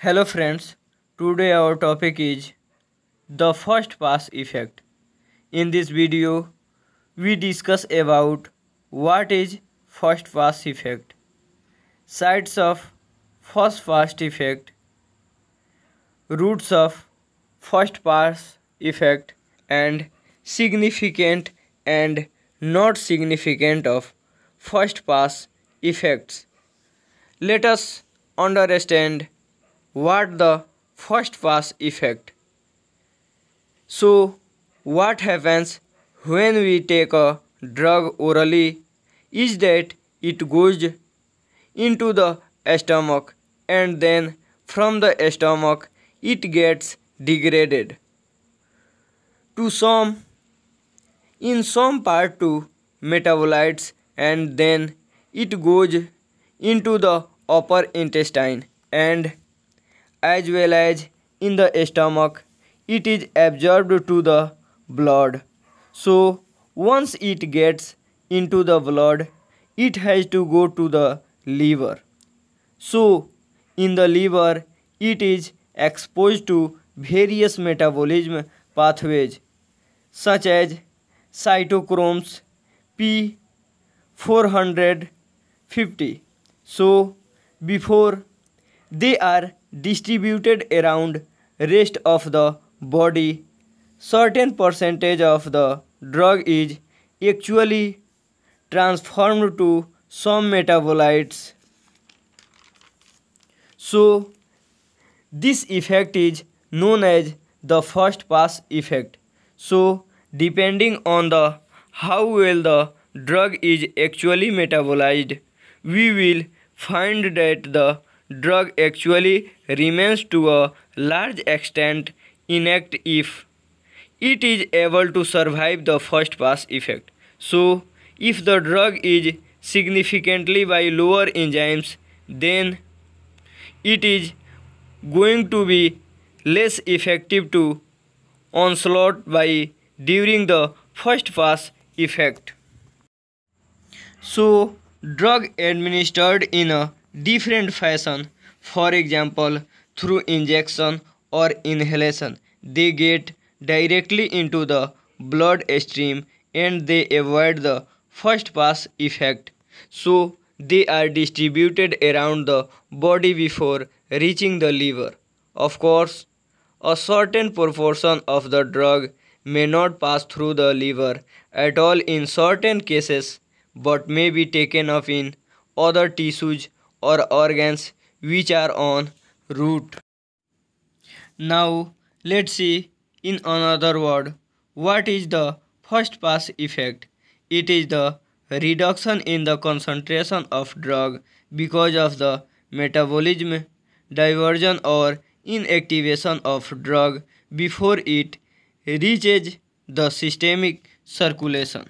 Hello friends, today our topic is the first pass effect. In this video, we discuss about what is first pass effect, sides of first pass effect, roots of first pass effect and significant and not significant of first pass effects. Let us understand what the first pass effect so what happens when we take a drug orally is that it goes into the stomach and then from the stomach it gets degraded to some in some part to metabolites and then it goes into the upper intestine and as well as in the stomach. It is absorbed to the blood. So once it gets into the blood, it has to go to the liver. So in the liver, it is exposed to various metabolism pathways such as cytochromes P450. So before they are distributed around rest of the body certain percentage of the drug is actually transformed to some metabolites so this effect is known as the first pass effect so depending on the how well the drug is actually metabolized we will find that the drug actually remains to a large extent intact if it is able to survive the first pass effect. So, if the drug is significantly by lower enzymes, then it is going to be less effective to onslaught by during the first pass effect. So, drug administered in a different fashion for example through injection or inhalation they get directly into the blood stream, and they avoid the first pass effect so they are distributed around the body before reaching the liver of course a certain proportion of the drug may not pass through the liver at all in certain cases but may be taken up in other tissues or organs which are on route. Now let's see in another word what is the first pass effect. It is the reduction in the concentration of drug because of the metabolism diversion or inactivation of drug before it reaches the systemic circulation.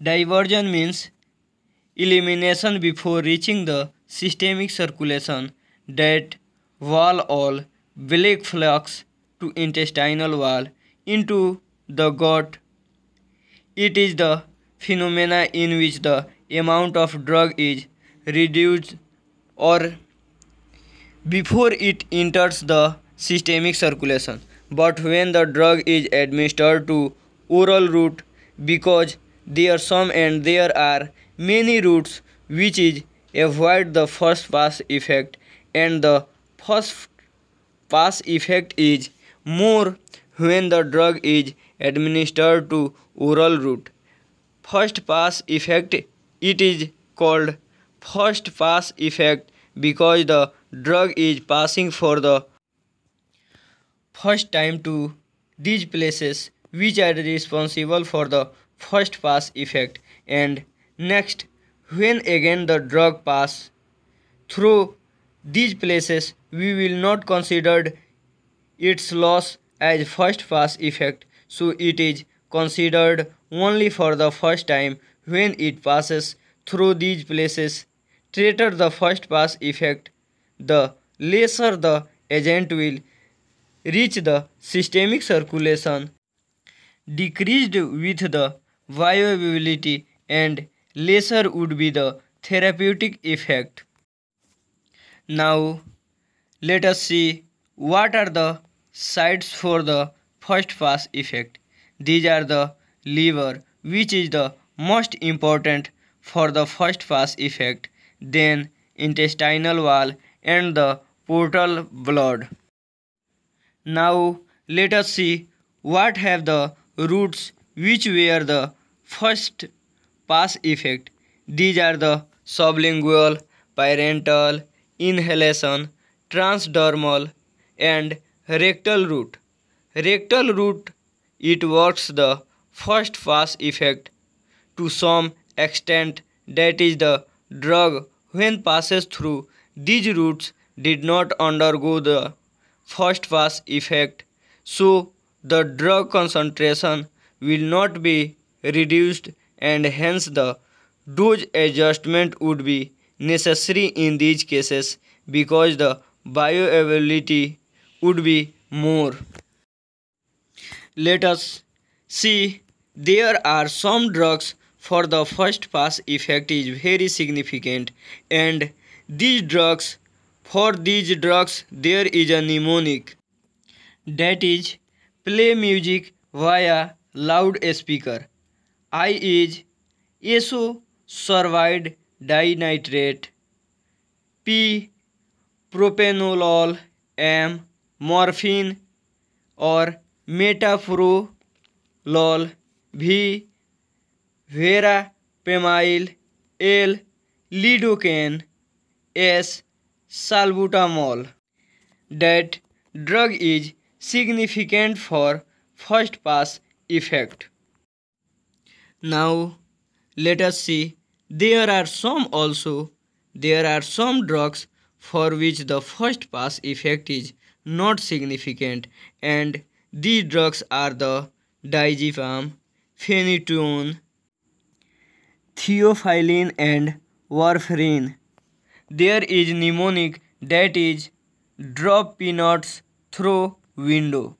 Diversion means elimination before reaching the systemic circulation that wall all black flux to intestinal wall into the gut. It is the phenomena in which the amount of drug is reduced or before it enters the systemic circulation but when the drug is administered to oral route because there some and there are many routes which is avoid the first pass effect and the first pass effect is more when the drug is administered to oral route first pass effect it is called first pass effect because the drug is passing for the first time to these places which are responsible for the first pass effect and Next, when again the drug pass through these places, we will not consider its loss as first pass effect, so it is considered only for the first time when it passes through these places. Greater the first pass effect, the lesser the agent will reach the systemic circulation, decreased with the viability and lesser would be the therapeutic effect. Now let us see what are the sites for the first pass effect. These are the liver which is the most important for the first pass effect then intestinal wall and the portal blood. Now let us see what have the roots which were the first Pass effect. These are the sublingual, parental, inhalation, transdermal and rectal route. Rectal route it works the first pass effect to some extent that is the drug when passes through these routes did not undergo the first pass effect so the drug concentration will not be reduced and hence the dose adjustment would be necessary in these cases because the bioavailability would be more. Let us see there are some drugs for the first pass effect is very significant and these drugs for these drugs there is a mnemonic that is play music via loudspeaker I is isosorbide dinitrate P propranolol M morphine और metoprolol भी verapamil L lidocaine S salbutamol that drug is significant for first pass effect Now let us see there are some also there are some drugs for which the first pass effect is not significant and these drugs are the diazepam, phenytoin, theophylline and warfarin. There is mnemonic that is drop peanuts through window.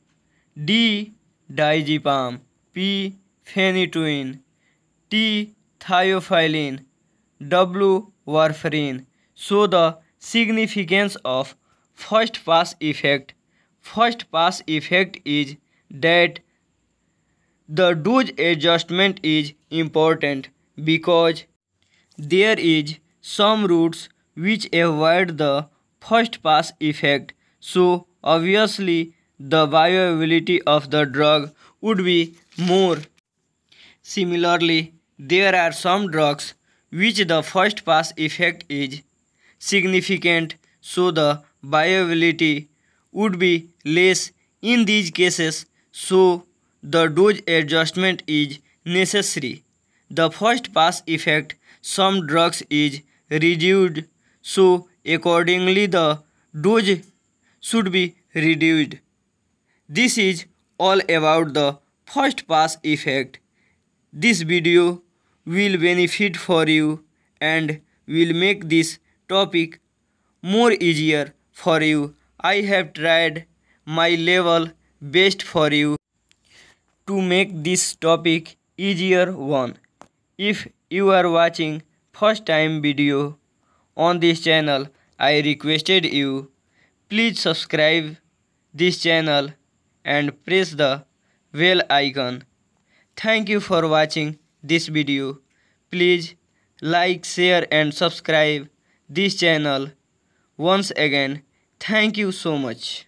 D diazepam, P phenytoin, T thiophylline, W warfarin. So the significance of first pass effect. First pass effect is that the dose adjustment is important because there is some routes which avoid the first pass effect. So obviously the bioavailability of the drug would be more. Similarly, there are some drugs which the first pass effect is significant so the viability would be less in these cases so the dose adjustment is necessary. The first pass effect some drugs is reduced so accordingly the dose should be reduced. This is all about the first pass effect. This video will benefit for you and will make this topic more easier for you. I have tried my level best for you to make this topic easier one. If you are watching first time video on this channel, I requested you please subscribe this channel and press the bell icon. Thank you for watching this video. Please like, share and subscribe this channel. Once again, thank you so much.